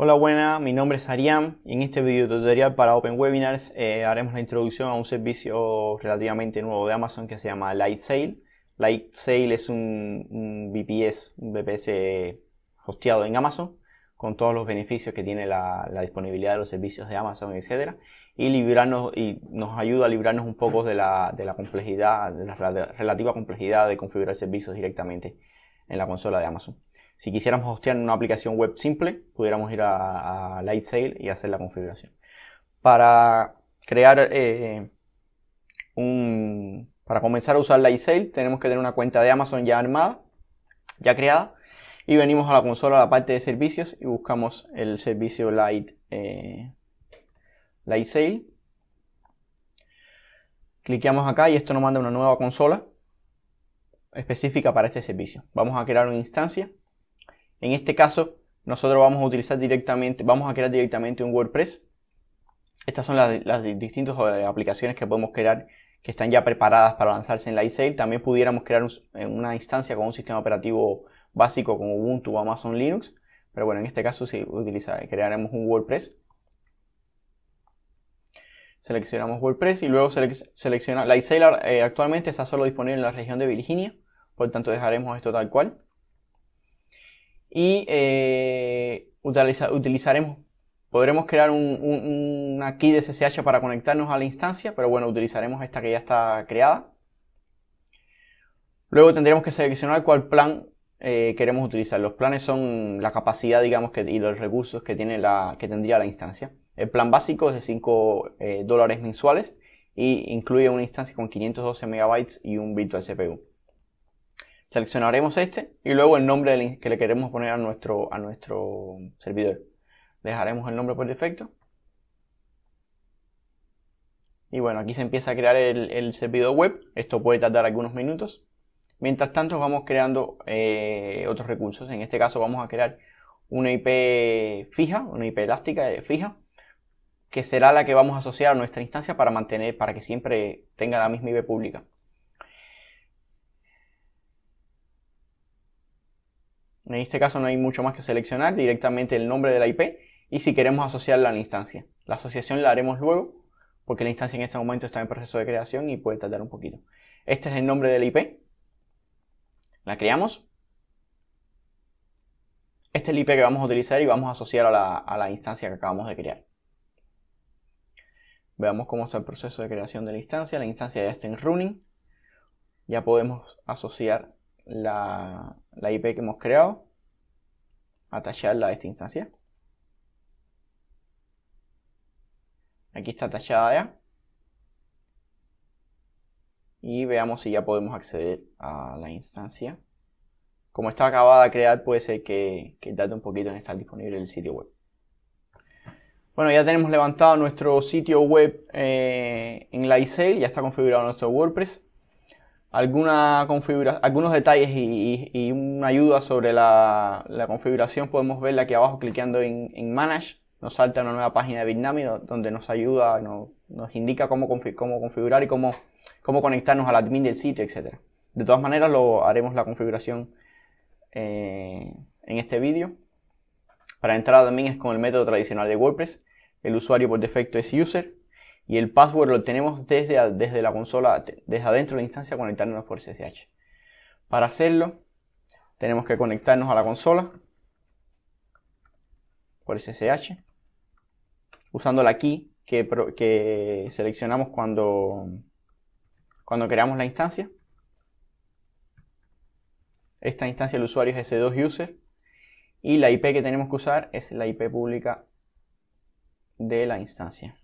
Hola buena, mi nombre es Ariam y en este video tutorial para Open Webinars eh, haremos la introducción a un servicio relativamente nuevo de Amazon que se llama LightSail. LightSail es un, un VPS, un VPS hosteado en Amazon con todos los beneficios que tiene la, disponibilidad de los servicios de Amazon, etc. Y, librarnos, y nos ayuda a librarnos un poco de la, de la complejidad, de la relativa complejidad de configurar servicios directamente en la consola de Amazon. Si quisiéramos hostear una aplicación web simple, pudiéramos ir a, Lightsail y hacer la configuración. Para crear eh, un... Para comenzar a usar Lightsail tenemos que tener una cuenta de Amazon ya armada, ya creada, y venimos a la consola, a la parte de servicios, y buscamos el servicio Light, eh, Lightsail. Cliqueamos acá y esto nos manda una nueva consola específica para este servicio. Vamos a crear una instancia en este caso, nosotros vamos a utilizar directamente, vamos a crear directamente un WordPress. Estas son las, distintas eh, aplicaciones que podemos crear que están ya preparadas para lanzarse en la También pudiéramos crear una instancia con un sistema operativo básico como Ubuntu o Amazon Linux. Pero bueno, en este caso sí crearemos un WordPress. Seleccionamos WordPress y luego seleccionamos... La eh, actualmente está solo disponible en la región de Virginia. Por tanto, dejaremos esto tal cual y eh, utilizaremos, podremos crear un, una key de SSH para conectarnos a la instancia, pero bueno, utilizaremos esta que ya está creada. Luego tendremos que seleccionar cuál plan eh, queremos utilizar. Los planes son la capacidad, digamos, que, y los recursos que, tiene la, que tendría la instancia. El plan básico es de 5 eh, dólares mensuales y incluye una instancia con 512 MB y un virtual CPU. Seleccionaremos este y luego el nombre que le queremos poner a nuestro, a nuestro servidor. Dejaremos el nombre por defecto. Y bueno, aquí se empieza a crear el, servidor web. Esto puede tardar algunos minutos. Mientras tanto vamos creando eh, otros recursos. En este caso vamos a crear una IP fija, una IP elástica eh, fija, que será la que vamos a asociar a nuestra instancia para mantener, para que siempre tenga la misma IP pública. En este caso no hay mucho más que seleccionar, directamente el nombre de la IP y si queremos asociarla a la instancia. La asociación la haremos luego porque la instancia en este momento está en proceso de creación y puede tardar un poquito. Este es el nombre de la IP. La creamos. Este es el IP que vamos a utilizar y vamos a asociar a la, a la instancia que acabamos de crear. Veamos cómo está el proceso de creación de la instancia. La instancia ya está en running. Ya podemos asociar la, la IP que hemos creado, atacharla a esta instancia. Aquí está atachada ya. Y veamos si ya podemos acceder a la instancia. Como está acabada de crear, puede ser que, que tarde un poquito en estar disponible el sitio web. Bueno, ya tenemos levantado nuestro sitio web eh, en la ya está configurado nuestro WordPress alguna algunos detalles y, una ayuda sobre la, configuración podemos verla aquí abajo cliqueando en, Manage. Nos salta una nueva página de Bitnami donde nos ayuda, nos indica cómo, cómo configurar y cómo, cómo conectarnos al admin del sitio, etc. De todas maneras, lo haremos la configuración eh, en este vídeo. Para entrar también es con el método tradicional de WordPress. El usuario por defecto es user y el password lo tenemos desde, desde la consola, desde adentro de la instancia conectándonos por SSH. Para hacerlo, tenemos que conectarnos a la consola por SSH usando la key que, que seleccionamos cuando, cuando creamos la instancia. Esta instancia el usuario es S2User y la IP que tenemos que usar es la IP pública de la instancia.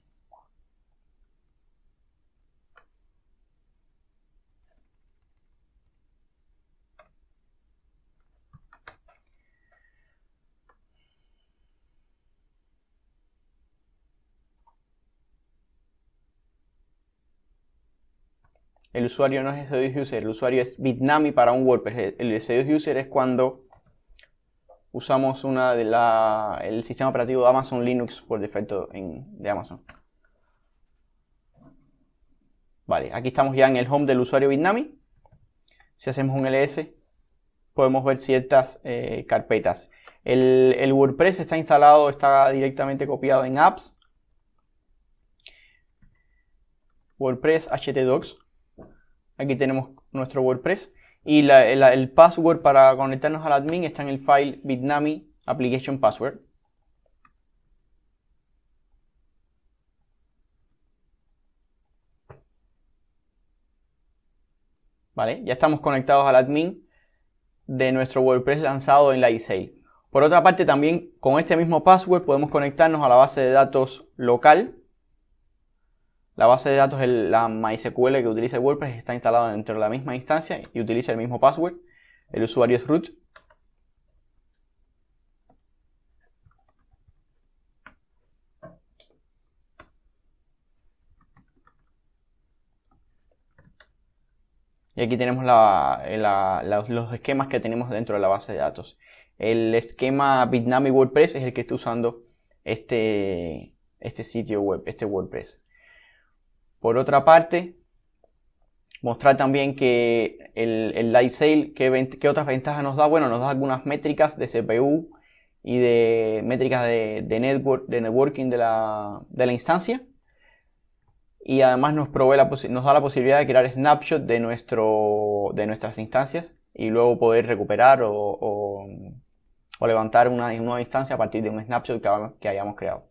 El usuario no es SEO user, el usuario es Bitnami para un WordPress. El SEO user es cuando usamos una de el sistema operativo de Amazon Linux por defecto en, de Amazon. Vale, aquí estamos ya en el home del usuario Bitnami. Si hacemos un ls, podemos ver ciertas eh, carpetas. El, el, WordPress está instalado, está directamente copiado en apps. WordPress htdocs. Aquí tenemos nuestro WordPress. Y el, password para conectarnos al admin está en el file bitnami application password. ¿Vale? Ya estamos conectados al admin de nuestro WordPress lanzado en la ISAIL. Por otra parte, también con este mismo password podemos conectarnos a la base de datos local la base de datos es la MySQL que utiliza WordPress, está instalada dentro de la misma instancia y utiliza el mismo password. El usuario es root. Y aquí tenemos eh, los esquemas que tenemos dentro de la base de datos. El esquema Bitnami WordPress es el que está usando este, este sitio web, este WordPress. Por otra parte, mostrar también que el, el light sale, ¿qué, otras ventajas nos da? Bueno, nos da algunas métricas de CPU y de métricas de, networking de la, instancia. Y además nos, provee nos da la posibilidad de crear snapshot de, nuestro, de nuestras instancias y luego poder recuperar o, levantar una, nueva instancia a partir de un snapshot que, que hayamos creado.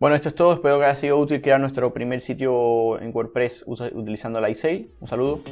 Bueno, esto es todo. Espero que haya sido útil crear nuestro primer sitio en WordPress utilizando la Lightsail. E Un saludo.